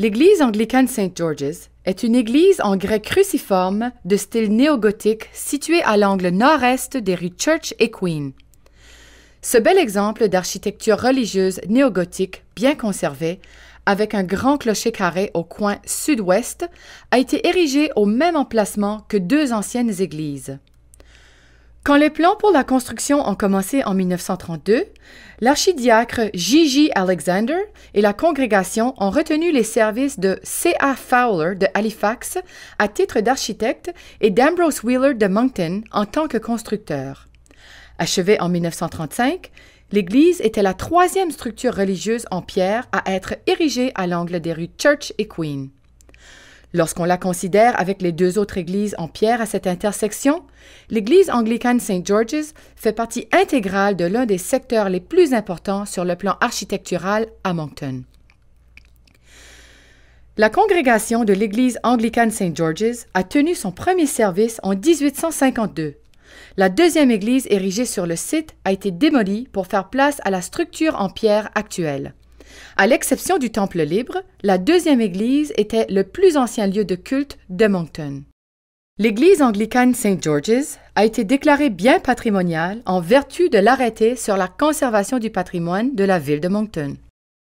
L'église anglicane St. George's est une église en grès cruciforme de style néogothique située à l'angle nord-est des rues Church et Queen. Ce bel exemple d'architecture religieuse néogothique bien conservée, avec un grand clocher carré au coin sud-ouest, a été érigé au même emplacement que deux anciennes églises. Quand les plans pour la construction ont commencé en 1932, l'archidiacre Gigi Alexander et la congrégation ont retenu les services de C.A. Fowler de Halifax à titre d'architecte et d'Ambrose Wheeler de Moncton en tant que constructeur. Achevée en 1935, l'église était la troisième structure religieuse en pierre à être érigée à l'angle des rues Church et Queen. Lorsqu'on la considère avec les deux autres églises en pierre à cette intersection, l'église anglicane St. George's fait partie intégrale de l'un des secteurs les plus importants sur le plan architectural à Moncton. La congrégation de l'église anglicane St. George's a tenu son premier service en 1852. La deuxième église érigée sur le site a été démolie pour faire place à la structure en pierre actuelle. À l'exception du Temple libre, la deuxième église était le plus ancien lieu de culte de Moncton. L'église anglicane St. George's a été déclarée bien patrimoniale en vertu de l'arrêté sur la conservation du patrimoine de la ville de Moncton.